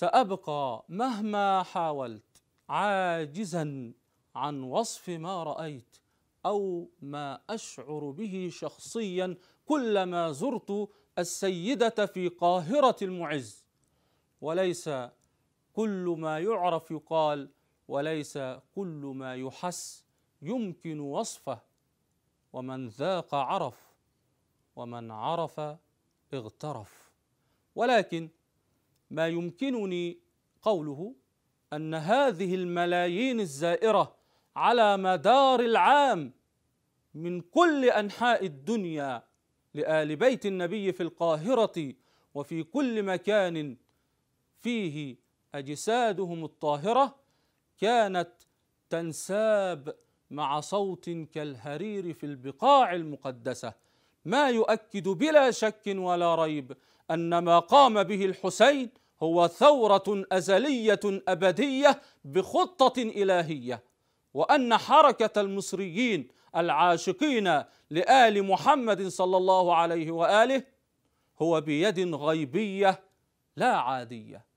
سأبقى مهما حاولت عاجزا عن وصف ما رأيت أو ما أشعر به شخصيا كلما زرت السيدة في قاهرة المعز وليس كل ما يعرف يقال وليس كل ما يحس يمكن وصفه ومن ذاق عرف ومن عرف اغترف ولكن ما يمكنني قوله ان هذه الملايين الزائره على مدار العام من كل انحاء الدنيا لال بيت النبي في القاهره وفي كل مكان فيه اجسادهم الطاهره كانت تنساب مع صوت كالهرير في البقاع المقدسه ما يؤكد بلا شك ولا ريب ان ما قام به الحسين هو ثورة أزلية أبدية بخطة إلهية وأن حركة المصريين العاشقين لآل محمد صلى الله عليه وآله هو بيد غيبية لا عادية